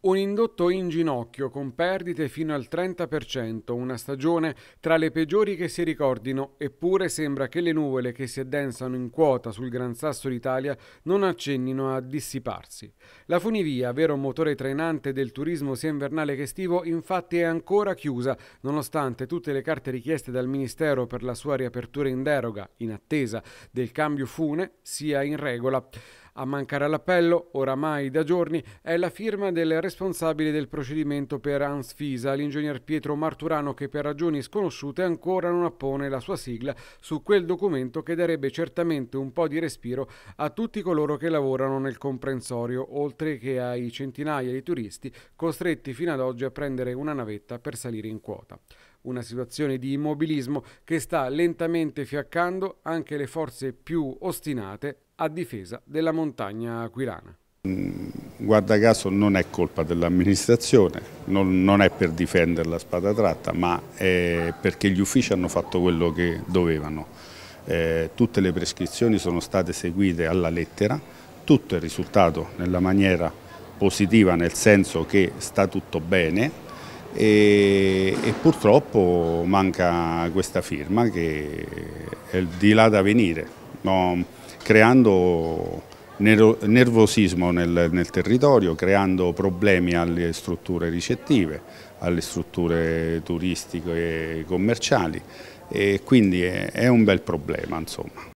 Un indotto in ginocchio con perdite fino al 30%, una stagione tra le peggiori che si ricordino, eppure sembra che le nuvole che si addensano in quota sul Gran Sasso d'Italia non accennino a dissiparsi. La funivia, vero motore trainante del turismo sia invernale che estivo, infatti è ancora chiusa, nonostante tutte le carte richieste dal Ministero per la sua riapertura in deroga, in attesa del cambio fune, sia in regola. A mancare all'appello, oramai da giorni, è la firma del responsabile del procedimento per Ansfisa, l'ingegner Pietro Marturano, che per ragioni sconosciute ancora non appone la sua sigla su quel documento che darebbe certamente un po' di respiro a tutti coloro che lavorano nel comprensorio, oltre che ai centinaia di turisti costretti fino ad oggi a prendere una navetta per salire in quota una situazione di immobilismo che sta lentamente fiaccando anche le forze più ostinate a difesa della montagna aquilana. Mm, guarda caso non è colpa dell'amministrazione, non, non, è per difendere la spada tratta, ma è perché gli uffici hanno fatto quello che dovevano. Eh, tutte le prescrizioni sono state seguite alla lettera, tutto è risultato nella maniera positiva, nel senso che sta tutto bene, e, e purtroppo manca questa firma che è di là da venire, no? creando nervosismo nel, nel, territorio, creando problemi alle strutture ricettive, alle strutture turistiche e commerciali e quindi è, è un bel problema insomma.